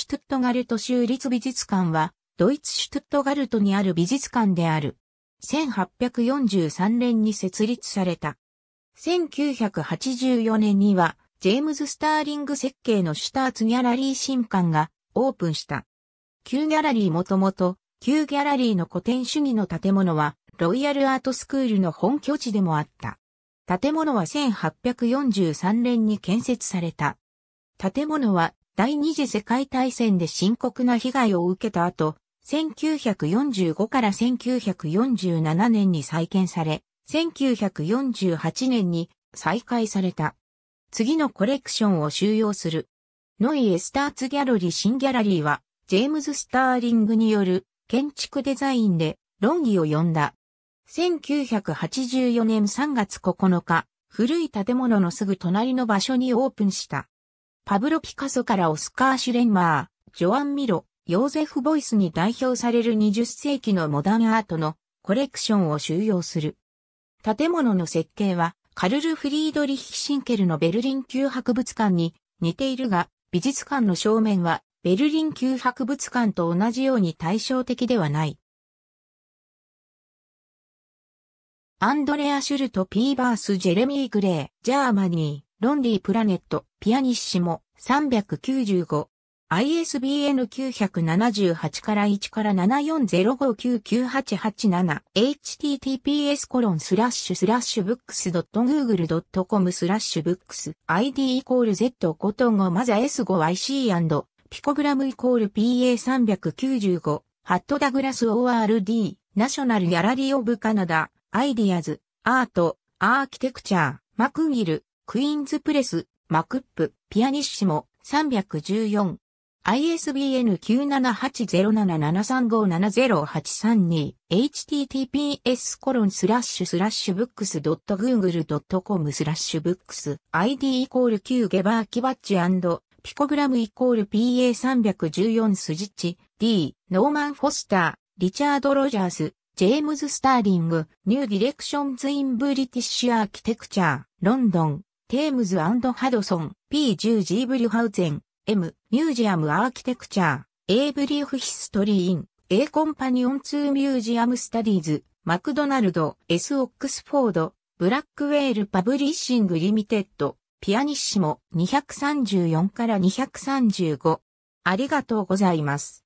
シュトゥットガルト州立美術館は、ドイツシュトゥットガルトにある美術館である。1843年に設立された。1984年には、ジェームズ・スターリング設計のシュターツギャラリー新館がオープンした。旧ギャラリーもともと、旧ギャラリーの古典主義の建物は、ロイヤルアートスクールの本拠地でもあった。建物は1843年に建設された。建物は第二次世界大戦で深刻な被害を受けた後、1945から1947年に再建され、1948年に再開された。次のコレクションを収容する。ノイ・エスターツ・ギャラリー・新ギャラリーは、ジェームズ・スターリングによる建築デザインで論議を呼んだ。1984年3月9日、古い建物のすぐ隣の場所にオープンした。パブロ・ピカソからオスカー・シュレンマー、ジョアン・ミロ、ヨーゼフ・ボイスに代表される20世紀のモダンアートのコレクションを収容する。建物の設計は、カルル・フリードリヒ・シンケルのベルリン旧博物館に似ているが、美術館の正面はベルリン旧博物館と同じように対照的ではない。アンドレア・シュルト・ピーバース・ジェレミー・グレー、ジャーマニー。ロンリープラネット、ピアニッシモ、395。ISBN 978から1から7405998887 https コロンスラッシュスラッシュブックス .google.com スラッシュブックス id イコール z コトン5マザ s5yc& ピコグラムイコール pa395 ハットダグラス ORD ナショナルギャラリーオブカナダアイディアズアートアーキテクチャーマクギルクイーンズプレス、マクップ、ピアニッシモ、314。ISBN 9 7 8 0 7 7 3 5 7 0 8 2 https コロンスラッシュスラッシュブックス .google.com スラッシュブックス ID イコール9ゲバーキバッチピコグラムイコール PA314 スジッチ D ノーマン・フォスターリチャード・ロジャースジェームズ・スターリングニューディレクションズ・イン・ブリティッシュ・アーキテクチャーロンドンテームズハドソン、P10G ブリュハウゼン、M、ミュージアムアーキテクチャー、A ブリーフヒストリーイン、A コンパニオンーミュージアムスタディーズ、マクドナルド、S オックスフォード、ブラックウェールパブリッシングリミテッド、ピアニッシモ234から235。ありがとうございます。